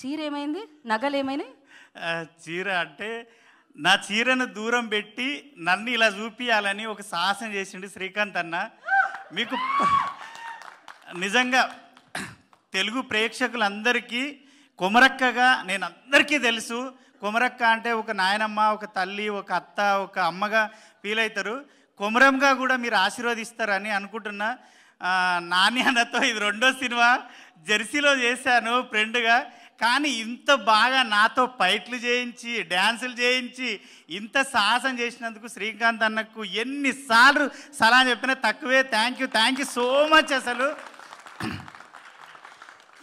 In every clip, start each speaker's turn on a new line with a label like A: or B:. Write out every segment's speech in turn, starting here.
A: చీర ఏమైంది నగలు ఏమైనాయి చీర అంటే నా చీరను దూరం పెట్టి నన్ను ఇలా చూపియాలని ఒక సాహసం చేసిండు శ్రీకాంత్ అన్న మీకు నిజంగా తెలుగు ప్రేక్షకులందరికీ కొమరక్కగా నేను అందరికీ తెలుసు కొమరక్క అంటే ఒక నాయనమ్మ ఒక తల్లి ఒక అత్త ఒక అమ్మగా ఫీల్ అవుతారు కొమరంగా కూడా మీరు ఆశీర్వదిస్తారని అనుకుంటున్నా నాని అన్నతో ఇది రెండో సినిమా జెర్సీలో చేశాను ఫ్రెండ్గా కానీ ఇంత బాగా నాతో ఫైట్లు చేయించి డ్యాన్సులు చేయించి ఇంత సాహసం చేసినందుకు శ్రీకాంత్ అన్నకు ఎన్నిసార్లు సలహా చెప్పినా తక్కువే thank you thank you so much అసలు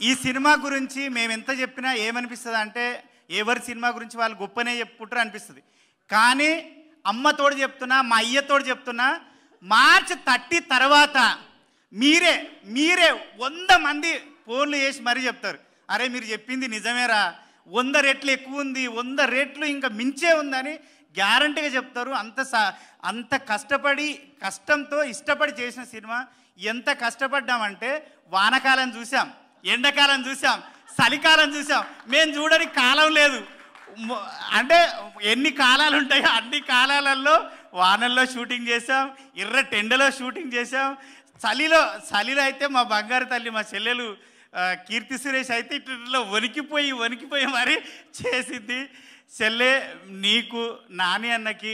A: ఈ సినిమా గురించి మేము ఎంత చెప్పినా ఏమనిపిస్తుంది అంటే ఎవరి సినిమా గురించి వాళ్ళు గొప్పనే చెప్పుకుంటారు అనిపిస్తుంది కానీ అమ్మతోడు చెప్తున్నా మా అయ్యతోడు చెప్తున్నా మార్చ్ థర్టీ తర్వాత మీరే మీరే వంద మంది ఫోన్లు చేసి మరీ చెప్తారు అరే మీరు చెప్పింది నిజమేరా వంద రెట్లు ఎక్కువ ఉంది వంద రేట్లు ఇంకా మించే ఉందని గ్యారంటీగా చెప్తారు అంత సా అంత కష్టపడి కష్టంతో ఇష్టపడి చేసిన సినిమా ఎంత కష్టపడ్డామంటే వానకాలం చూసాం ఎండాకాలం చూసాం చలికాలం చూసాం మేము చూడని కాలం లేదు అంటే ఎన్ని కాలాలు ఉంటాయో అన్ని కాలాలలో వానల్లో షూటింగ్ చేసాం ఎర్ర టెండలో షూటింగ్ చేసాం చలిలో చలిలో అయితే మా బంగారు తల్లి మా చెల్లెలు కీర్తి సురేష్ అయితే ఇట్లా వణికిపోయి వణికిపోయి మరి చేసింది చెల్లె నీకు నాని అన్నకి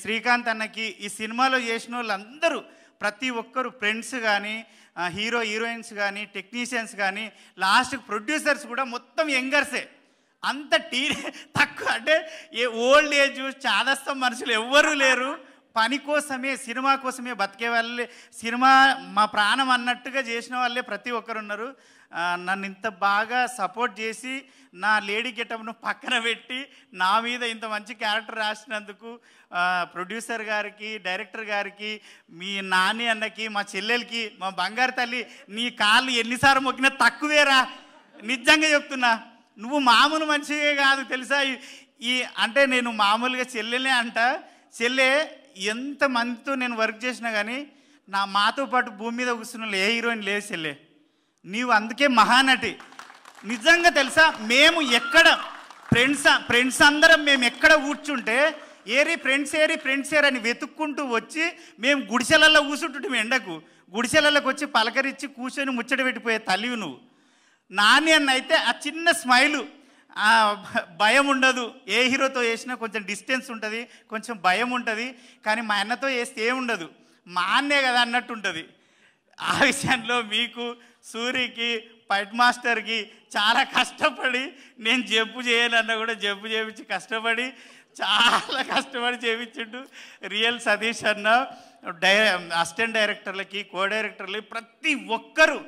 A: శ్రీకాంత్ అన్నకి ఈ సినిమాలో చేసిన వాళ్ళందరూ ప్రతి ఒక్కరు ఫ్రెండ్స్ కానీ హీరో హీరోయిన్స్ కానీ టెక్నీషియన్స్ కానీ లాస్ట్ ప్రొడ్యూసర్స్ కూడా మొత్తం యంగర్సే అంత టీ తక్కువ అంటే ఏ ఓల్డ్ ఏజ్ చాదస్తం మనుషులు ఎవ్వరూ లేరు పని కోసమే సినిమా కోసమే బతికే వాళ్ళే సినిమా మా ప్రాణం అన్నట్టుగా చేసిన వాళ్ళే ప్రతి ఒక్కరు ఉన్నారు నన్ను ఇంత బాగా సపోర్ట్ చేసి నా లేడీ గెటప్ను పక్కన పెట్టి నా మీద ఇంత మంచి క్యారెక్టర్ రాసినందుకు ప్రొడ్యూసర్ గారికి డైరెక్టర్ గారికి మీ నాని అన్నకి మా చెల్లెలకి మా బంగారు తల్లి నీ కాళ్ళు ఎన్నిసార్లు మొక్కినా తక్కువేరా నిజంగా చెప్తున్నా నువ్వు మామూలు మంచిగా కాదు తెలుసా ఈ అంటే నేను మామూలుగా చెల్లెలే అంట చెల్లె ఎంతమందితో నేను వర్క్ చేసినా కానీ నా మాతో పాటు భూమి మీద కూర్చున్న ఏ హీరోయిన్ లేదు సెల్లే నీవు అందుకే మహానటి నిజంగా తెలుసా మేము ఎక్కడ ఫ్రెండ్స్ ఫ్రెండ్స్ అందరం మేము ఎక్కడ కూర్చుంటే ఏరి ఫ్రెండ్స్ ఏరి ఫ్రెండ్స్ ఏరి అని వెతుక్కుంటూ వచ్చి మేము గుడిసెలలో కూర్చుంటుంటే ఎండకు గుడిసెలలోకి వచ్చి పలకరించి కూర్చొని ముచ్చట పెట్టిపోయే తల్లివి నువ్వు నాని అన్న అయితే ఆ చిన్న స్మైలు భయం ఉండదు ఏ హీరోతో వేసినా కొంచెం డిస్టెన్స్ ఉంటుంది కొంచెం భయం ఉంటుంది కానీ మా అన్నతో వేస్తే ఏముండదు మా అన్నే కదా అన్నట్టు ఉంటుంది ఆ విషయంలో మీకు సూరికి పైట్ మాస్టర్కి చాలా కష్టపడి నేను జబ్బు చేయాలన్నా కూడా జబ్బు చేయించి కష్టపడి చాలా కష్టపడి చేయించిండు రియల్ సతీష్ అన్న డై అసిస్టెంట్ డైరెక్టర్లకి కో డైరెక్టర్లకి ప్రతి ఒక్కరూ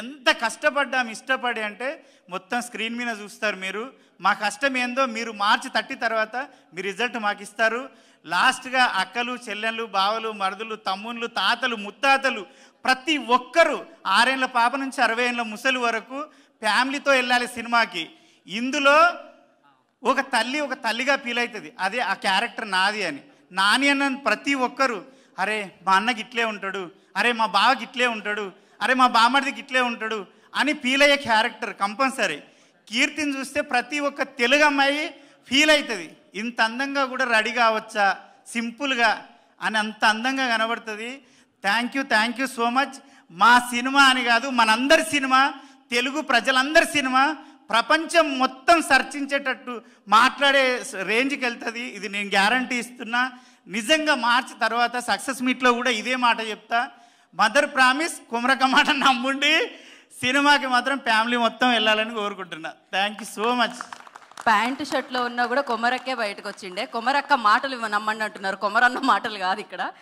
A: ఎంత కష్టపడ్డాం ఇష్టపడి అంటే మొత్తం స్క్రీన్ మీద చూస్తారు మీరు మా కష్టం ఏందో మీరు మార్చి తట్టి తర్వాత మీ రిజల్ట్ మాకు ఇస్తారు లాస్ట్గా అక్కలు చెల్లెళ్ళు బావలు మరుదులు తమ్ముళ్ళు తాతలు ముత్తాతలు ప్రతి ఒక్కరూ ఆరేళ్ళ పాప నుంచి అరవై ఏళ్ళ ముసలి వరకు ఫ్యామిలీతో వెళ్ళాలి సినిమాకి ఇందులో ఒక తల్లి ఒక తల్లిగా ఫీల్ అవుతుంది అదే ఆ క్యారెక్టర్ నాది అని నాని అన్న ప్రతి ఒక్కరు అరే మా అన్నకి ఇట్లే ఉంటాడు అరే మా బావకి ఇట్లే ఉంటాడు అరే మా బామ్మడిది ఇట్లే ఉంటాడు అని ఫీల్ అయ్యే క్యారెక్టర్ కంపల్సరీ కీర్తిని చూస్తే ప్రతి ఒక్క తెలుగు అమ్మాయి ఫీల్ అవుతుంది ఇంత అందంగా కూడా రెడీ కావచ్చా సింపుల్గా అని అంత అందంగా కనబడుతుంది thank you thank you so much మా సినిమా అని కాదు మనందరి సినిమా తెలుగు ప్రజలందరి సినిమా ప్రపంచం మొత్తం సర్చించేటట్టు మాట్లాడే రేంజ్కి వెళ్తుంది ఇది నేను గ్యారంటీ ఇస్తున్నా నిజంగా మార్చి తర్వాత సక్సెస్ మీట్లో కూడా ఇదే మాట చెప్తా మదర్ ప్రామిస్ కుమరక మాట నమ్ముండి సినిమాకి మాత్రం ఫ్యామిలీ మొత్తం వెళ్ళాలని కోరుకుంటున్నా thank you so much pant షర్ట్లో ఉన్నా కూడా కొమరక్కే బయటకు వచ్చిండే కొమరక్క మాటలు నమ్మండి అంటున్నారు కొమరన్న మాటలు కాదు ఇక్కడ